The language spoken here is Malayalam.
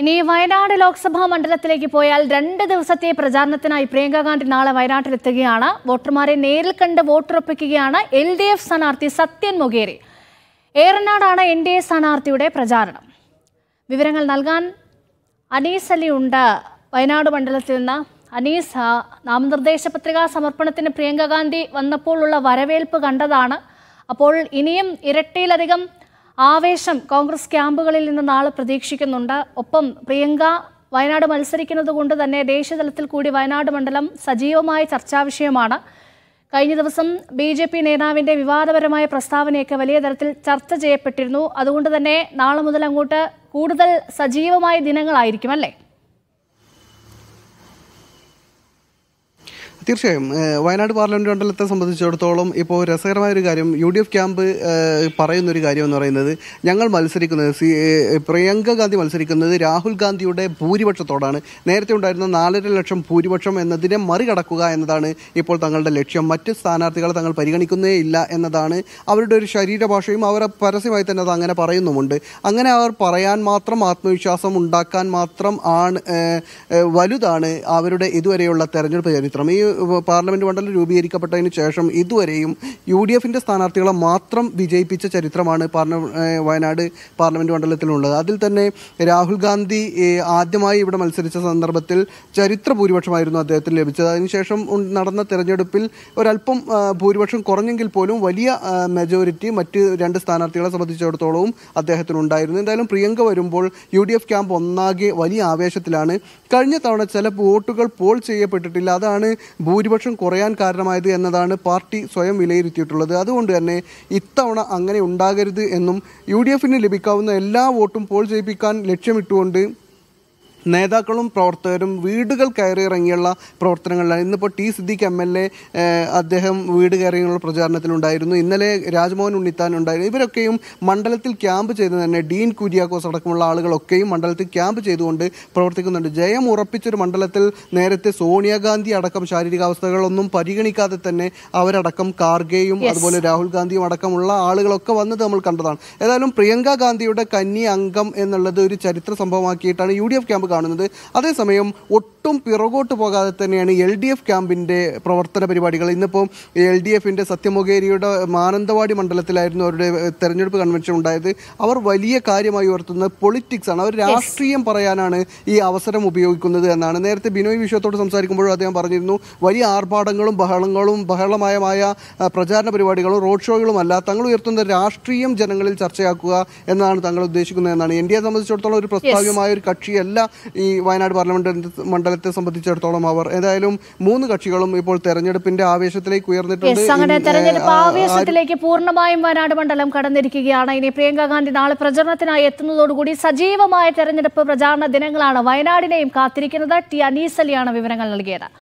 ഇനി വയനാട് ലോക്സഭാ മണ്ഡലത്തിലേക്ക് പോയാൽ രണ്ട് ദിവസത്തെ പ്രചാരണത്തിനായി പ്രിയങ്ക ഗാന്ധി നാളെ വയനാട്ടിലെത്തുകയാണ് വോട്ടർമാരെ നേരിൽ കണ്ട് വോട്ടുറപ്പിക്കുകയാണ് എൽ ഡി എഫ് സ്ഥാനാർത്ഥി സത്യൻ മൊഗേരി ഏറനാടാണ് എൻ ഡി എ സ്ഥാനാർത്ഥിയുടെ പ്രചാരണം വിവരങ്ങൾ നൽകാൻ അനീസ് അലി ഉണ്ട് വയനാട് മണ്ഡലത്തിൽ നിന്ന് അനീസ് നാമനിർദ്ദേശ പത്രികാ സമർപ്പണത്തിന് പ്രിയങ്ക ഗാന്ധി വന്നപ്പോഴുള്ള വരവേൽപ്പ് കണ്ടതാണ് അപ്പോൾ ഇനിയും ഇരട്ടിയിലധികം ആവേശം കോൺഗ്രസ് ക്യാമ്പുകളിൽ നിന്ന് നാളെ പ്രതീക്ഷിക്കുന്നുണ്ട് ഒപ്പം പ്രിയങ്ക വയനാട് മത്സരിക്കുന്നത് കൊണ്ട് തന്നെ ദേശീയതലത്തിൽ കൂടി വയനാട് മണ്ഡലം സജീവമായ ചർച്ചാ വിഷയമാണ് കഴിഞ്ഞ ദിവസം ബി ജെ പി നേതാവിൻ്റെ വിവാദപരമായ പ്രസ്താവനയൊക്കെ വലിയ തരത്തിൽ ചർച്ച ചെയ്യപ്പെട്ടിരുന്നു അതുകൊണ്ട് തന്നെ നാളെ മുതൽ അങ്ങോട്ട് കൂടുതൽ സജീവമായ ദിനങ്ങളായിരിക്കും അല്ലേ തീർച്ചയായും വയനാട് പാർലമെന്റ് മണ്ഡലത്തെ സംബന്ധിച്ചിടത്തോളം ഇപ്പോൾ രസകരമായ ഒരു കാര്യം യു ഡി എഫ് ക്യാമ്പ് പറയുന്ന ഒരു കാര്യം എന്ന് പറയുന്നത് ഞങ്ങൾ മത്സരിക്കുന്നത് സി പ്രിയങ്ക ഗാന്ധി മത്സരിക്കുന്നത് രാഹുൽ ഗാന്ധിയുടെ ഭൂരിപക്ഷത്തോടാണ് നേരത്തെ ഉണ്ടായിരുന്ന നാലര ലക്ഷം ഭൂരിപക്ഷം എന്നതിനെ മറികടക്കുക എന്നതാണ് ഇപ്പോൾ തങ്ങളുടെ ലക്ഷ്യം മറ്റ് സ്ഥാനാർത്ഥികളെ തങ്ങൾ പരിഗണിക്കുന്നേ ഇല്ല എന്നതാണ് അവരുടെ ഒരു ശരീരഭാഷയും അവരെ പരസ്യമായി തന്നെ അത് അങ്ങനെ പറയുന്നുമുണ്ട് അങ്ങനെ അവർ പറയാൻ മാത്രം ആത്മവിശ്വാസം ഉണ്ടാക്കാൻ മാത്രം ആണ് വലുതാണ് അവരുടെ ഇതുവരെയുള്ള തെരഞ്ഞെടുപ്പ് ചരിത്രം ഈ പാർലമെൻറ്റ് മണ്ഡലം രൂപീകരിക്കപ്പെട്ടതിന് ശേഷം ഇതുവരെയും യു ഡി എഫിൻ്റെ സ്ഥാനാർത്ഥികളെ മാത്രം വിജയിപ്പിച്ച ചരിത്രമാണ് വയനാട് പാർലമെൻറ്റ് മണ്ഡലത്തിലുള്ളത് അതിൽ തന്നെ രാഹുൽ ഗാന്ധി ആദ്യമായി ഇവിടെ മത്സരിച്ച സന്ദർഭത്തിൽ ചരിത്ര ഭൂരിപക്ഷമായിരുന്നു അദ്ദേഹത്തിന് ലഭിച്ചത് അതിനുശേഷം നടന്ന തെരഞ്ഞെടുപ്പിൽ ഒരല്പം ഭൂരിപക്ഷം കുറഞ്ഞെങ്കിൽ പോലും വലിയ മെജോറിറ്റി മറ്റ് രണ്ട് സ്ഥാനാർത്ഥികളെ സംബന്ധിച്ചിടത്തോളവും അദ്ദേഹത്തിനുണ്ടായിരുന്നു എന്തായാലും പ്രിയങ്ക വരുമ്പോൾ യു ഡി എഫ് ക്യാമ്പ് ഒന്നാകെ വലിയ ആവേശത്തിലാണ് കഴിഞ്ഞ തവണ ചില വോട്ടുകൾ പോൾ ചെയ്യപ്പെട്ടിട്ടില്ല അതാണ് ഭൂരിപക്ഷം കുറയാൻ കാരണമായത് എന്നതാണ് പാർട്ടി സ്വയം വിലയിരുത്തിയിട്ടുള്ളത് അതുകൊണ്ട് തന്നെ ഇത്തവണ അങ്ങനെ ഉണ്ടാകരുത് എന്നും യു ലഭിക്കാവുന്ന എല്ലാ വോട്ടും പോൾ ജയിപ്പിക്കാൻ ലക്ഷ്യമിട്ടുകൊണ്ട് നേതാക്കളും പ്രവർത്തകരും വീടുകൾ കയറിയിറങ്ങിയുള്ള പ്രവർത്തനങ്ങളിലാണ് ഇന്നിപ്പോൾ T Siddique M L A അദ്ദേഹം വീട് കയറിയുള്ള പ്രചാരണത്തിലുണ്ടായിരുന്നു ഇന്നലെ രാജ്മോഹൻ ഉണ്ണിത്താൻ ഉണ്ടായിരുന്നു ഇവരൊക്കെയും മണ്ഡലത്തിൽ ക്യാമ്പ് ചെയ്ത് തന്നെ ഡീൻ കുര്യാക്കോസ് അടക്കമുള്ള ആളുകളൊക്കെയും മണ്ഡലത്തിൽ ക്യാമ്പ് ചെയ്തുകൊണ്ട് പ്രവർത്തിക്കുന്നുണ്ട് ജയം ഉറപ്പിച്ചൊരു മണ്ഡലത്തിൽ നേരത്തെ സോണിയാഗാന്ധി അടക്കം ശാരീരികാവസ്ഥകളൊന്നും പരിഗണിക്കാതെ തന്നെ അവരടക്കം കാർഗെയും അതുപോലെ രാഹുൽ ഗാന്ധിയും അടക്കമുള്ള ആളുകളൊക്കെ വന്നത് നമ്മൾ കണ്ടതാണ് ഏതായാലും പ്രിയങ്ക ഗാന്ധിയുടെ കന്നി അംഗം എന്നുള്ളത് ഒരു ചരിത്ര സംഭവമാക്കിയിട്ടാണ് യു ഡി എഫ് ക്യാമ്പ് കാണുന്നത് അതേസമയം ഒട്ടും ഒട്ടും പിറകോട്ട് പോകാതെ തന്നെയാണ് എൽ ഡി എഫ് ക്യാമ്പിൻ്റെ പ്രവർത്തന പരിപാടികൾ ഇന്നിപ്പം എൽ ഡി എഫിൻ്റെ സത്യമുഖേരിയുടെ മാനന്തവാടി മണ്ഡലത്തിലായിരുന്നു അവരുടെ തെരഞ്ഞെടുപ്പ് കൺവെൻഷൻ ഉണ്ടായത് അവർ വലിയ കാര്യമായി ഉയർത്തുന്നത് പൊളിറ്റിക്സ് ആണ് അവർ രാഷ്ട്രീയം പറയാനാണ് ഈ അവസരം ഉപയോഗിക്കുന്നത് എന്നാണ് നേരത്തെ ബിനോയ് വിശ്വത്തോട് സംസാരിക്കുമ്പോഴും അദ്ദേഹം പറഞ്ഞിരുന്നു വലിയ ആർഭാടങ്ങളും ബഹളങ്ങളും ബഹളമായമായ പ്രചാരണ പരിപാടികളും റോഡ് ഷോകളും അല്ല തങ്ങൾ ഉയർത്തുന്ന രാഷ്ട്രീയം ജനങ്ങളിൽ ചർച്ചയാക്കുക എന്നാണ് തങ്ങൾ ഉദ്ദേശിക്കുന്നത് എന്നാണ് എ സംബന്ധിച്ചിടത്തോളം ഒരു പ്രസ്താവികമായ ഒരു കക്ഷിയല്ല ഈ വയനാട് പാർലമെന്റ് മണ്ഡലം സംസ്ഥാനത്തെ സംബന്ധിച്ചിടത്തോളം അവർ ഏതായാലും മൂന്ന് കക്ഷികളും ഇപ്പോൾ തെരഞ്ഞെടുപ്പിന്റെ ആവേശത്തിലേക്ക് ഉയർന്നിട്ടുണ്ട് അങ്ങനെ തെരഞ്ഞെടുപ്പ് ആവേശത്തിലേക്ക് പൂർണ്ണമായും വയനാട് മണ്ഡലം കടന്നിരിക്കുകയാണ് ഇനി പ്രിയങ്ക ഗാന്ധി നാളെ പ്രചരണത്തിനായി എത്തുന്നതോടുകൂടി സജീവമായ തെരഞ്ഞെടുപ്പ് പ്രചാരണ ദിനങ്ങളാണ് വയനാടിനെയും കാത്തിരിക്കുന്നത് ടി അനീസലിയാണ് വിവരങ്ങൾ നൽകിയത്